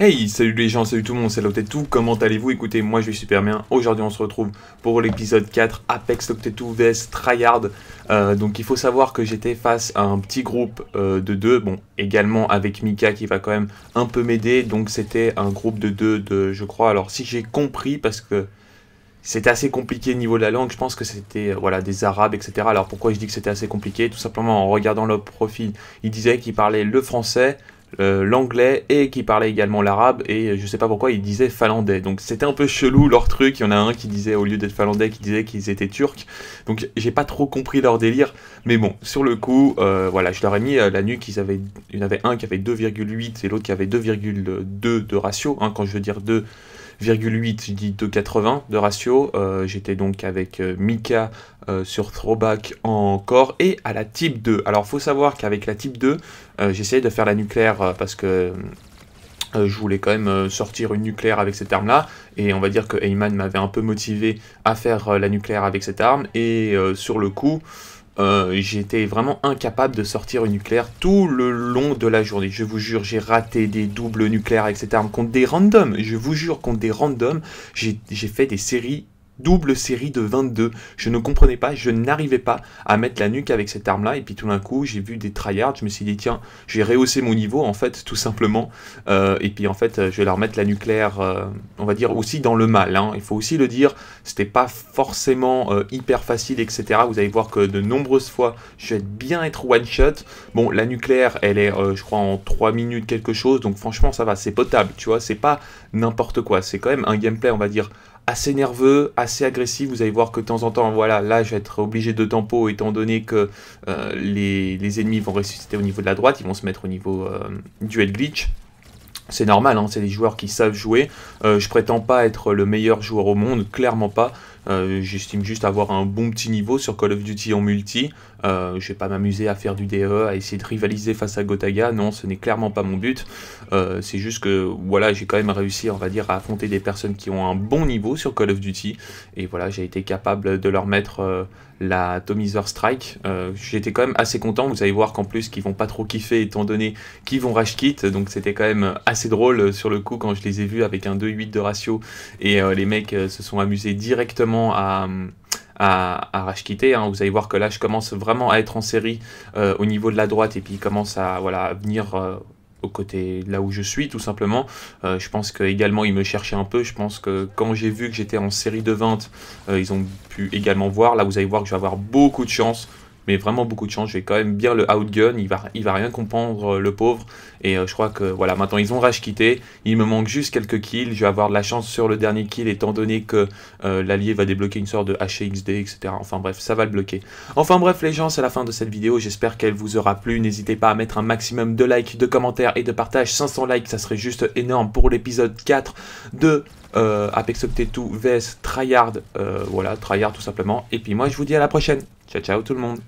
Hey, salut les gens, salut tout le monde, c'est tout. comment allez-vous Écoutez, moi je vais super bien. Aujourd'hui, on se retrouve pour l'épisode 4 Apex Octetou vs Tryhard. Euh, donc, il faut savoir que j'étais face à un petit groupe euh, de deux, bon, également avec Mika qui va quand même un peu m'aider. Donc, c'était un groupe de deux, de, je crois. Alors, si j'ai compris, parce que c'était assez compliqué au niveau de la langue. Je pense que c'était euh, voilà, des Arabes, etc. Alors pourquoi je dis que c'était assez compliqué Tout simplement en regardant leur profil, il disait qu'il parlait le français, euh, l'anglais et qui parlait également l'arabe et je sais pas pourquoi ils disaient finlandais. Donc c'était un peu chelou leur truc. Il y en a un qui disait au lieu d'être finlandais, qui disait qu'ils étaient turcs. Donc j'ai pas trop compris leur délire. Mais bon, sur le coup, euh, voilà, je leur ai mis euh, la nuque. Ils avaient, il y en avait un qui avait 2,8 et l'autre qui avait 2,2 de ratio. Hein, quand je veux dire 2 0,8, je dis 2,80 de ratio. Euh, j'étais donc avec euh, Mika euh, sur throwback encore et à la type 2. Alors faut savoir qu'avec la type 2, j'essayais de faire la nucléaire parce que je voulais quand même sortir une nucléaire avec cette arme-là, et on va dire que Heyman m'avait un peu motivé à faire la nucléaire avec cette arme, et sur le coup, euh, j'étais vraiment incapable de sortir une nucléaire tout le long de la journée. Je vous jure, j'ai raté des doubles nucléaires, etc. Contre des randoms, je vous jure, contre des randoms, j'ai fait des séries double série de 22. Je ne comprenais pas, je n'arrivais pas à mettre la nuque avec cette arme-là. Et puis tout d'un coup, j'ai vu des tryhards. Je me suis dit, tiens, j'ai rehaussé mon niveau, en fait, tout simplement. Euh, et puis en fait, je vais leur mettre la nucléaire, euh, on va dire, aussi dans le mal. Hein. Il faut aussi le dire, c'était pas forcément euh, hyper facile, etc. Vous allez voir que de nombreuses fois, je vais bien être one-shot. Bon, la nucléaire, elle est, je crois, en 3 minutes quelque chose. Donc franchement, ça va, c'est potable, tu vois. C'est pas n'importe quoi. C'est quand même un gameplay, on va dire, assez nerveux, assez agressif. Vous allez voir que de temps en temps, voilà, là, je vais être obligé de tempo étant donné que euh, les, ennemis vont ressusciter au niveau de la droite, ils vont se mettre au niveau euh, du duel glitch. C'est normal, hein, c'est des joueurs qui savent jouer. Euh, je prétends pas être le meilleur joueur au monde, clairement pas. J'estime juste avoir un bon petit niveau sur Call of Duty en multi. Euh, je vais pas m'amuser à faire du DE, à essayer de rivaliser face à Gotaga. Non, ce n'est clairement pas mon but. Euh, c'est juste que voilà, j'ai quand même réussi, on va dire, à affronter des personnes qui ont un bon niveau sur Call of Duty. Et voilà, j'ai été capable de leur mettre euh, la Tomizer Strike. J'étais quand même assez content. Vous allez voir qu'en plus, qu'ils vont pas trop kiffer étant donné qu'ils vont rush kit. Donc c'était quand même assez drôle sur le coup quand je les ai vus avec un 2-8 de ratio. Et les mecs se sont amusés directement à à, à quitter hein, Vous allez voir que là, je commence vraiment à être en série euh, au niveau de la droite et puis il commence à, voilà, venir euh, au côté là où je suis, tout simplement. Euh, je pense que également ils me cherchaient un peu. Je pense que quand j'ai vu que j'étais en série de 20, ils ont pu également voir. Là, vous allez voir que je vais avoir beaucoup de chance mais vraiment beaucoup de chance. Je vais quand même bien le outgun, il va, il va rien comprendre euh, le pauvre. Et euh, je crois que voilà, maintenant ils ont rage quitté, il me manque juste quelques kills, je vais avoir de la chance sur le dernier kill étant donné que euh, l'allié va débloquer une sorte de HXD, etc. Enfin bref, ça va le bloquer. Enfin bref les gens, c'est la fin de cette vidéo, j'espère qu'elle vous aura plu, n'hésitez pas à mettre un maximum de likes, de commentaires et de partages, 500 likes, ça serait juste énorme pour l'épisode 4 de Apex Update 2 vs Tryhard, voilà, Tryhard tout simplement. Et puis moi je vous dis à la prochaine, ciao ciao tout le monde